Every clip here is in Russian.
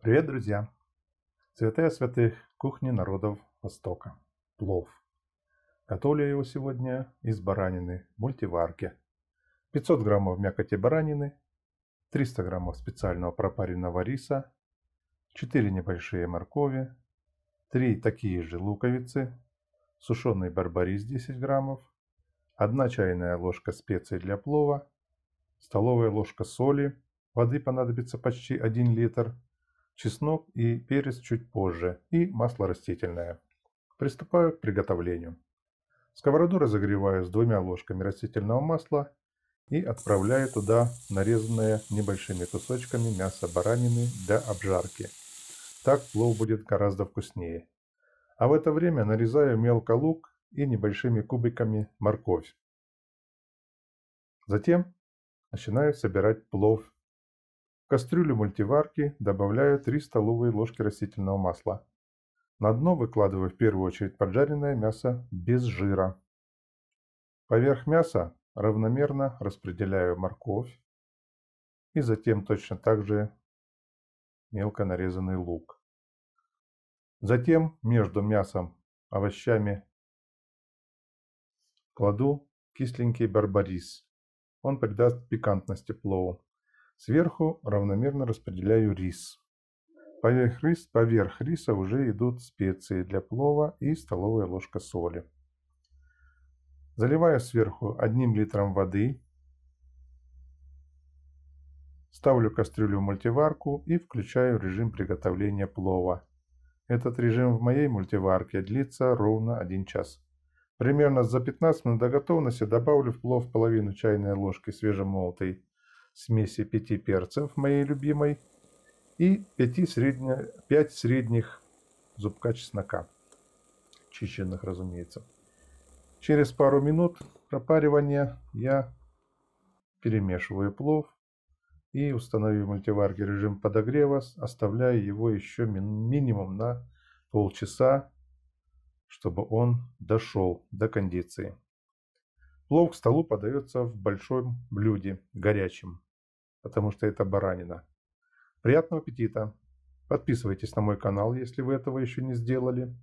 Привет, друзья! Святая святых кухни народов Востока. Плов. Готовлю я его сегодня из баранины в мультиварке. 500 граммов мякоти баранины, 300 граммов специального пропаренного риса, 4 небольшие моркови, 3 такие же луковицы, сушеный барбарис 10 граммов, 1 чайная ложка специй для плова, столовая ложка соли, воды понадобится почти 1 литр – чеснок и перец чуть позже и масло растительное. Приступаю к приготовлению. Сковороду разогреваю с двумя ложками растительного масла и отправляю туда нарезанное небольшими кусочками мясо баранины для обжарки. Так плов будет гораздо вкуснее. А в это время нарезаю мелко лук и небольшими кубиками морковь. Затем начинаю собирать плов в кастрюлю мультиварки добавляю 3 столовые ложки растительного масла. На дно выкладываю в первую очередь поджаренное мясо без жира. Поверх мяса равномерно распределяю морковь и затем точно так же мелко нарезанный лук. Затем между мясом, и овощами кладу кисленький барбарис. Он придаст пикантности плову. Сверху равномерно распределяю рис. Поверх, рис. поверх риса уже идут специи для плова и столовая ложка соли. Заливаю сверху одним литром воды. Ставлю кастрюлю в мультиварку и включаю режим приготовления плова. Этот режим в моей мультиварке длится ровно 1 час. Примерно за 15 минут до готовности добавлю в плов половину чайной ложки свежемолотой смеси пяти перцев, моей любимой, и 5, средне, 5 средних зубка чеснока, чищенных, разумеется. Через пару минут пропаривания я перемешиваю плов и, установив в мультиварке режим подогрева, оставляю его еще минимум на полчаса, чтобы он дошел до кондиции. Плов к столу подается в большом блюде, горячем потому что это баранина. Приятного аппетита! Подписывайтесь на мой канал, если вы этого еще не сделали.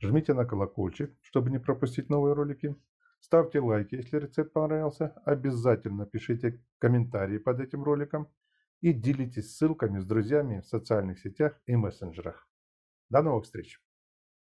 Жмите на колокольчик, чтобы не пропустить новые ролики. Ставьте лайки, если рецепт понравился. Обязательно пишите комментарии под этим роликом. И делитесь ссылками с друзьями в социальных сетях и мессенджерах. До новых встреч!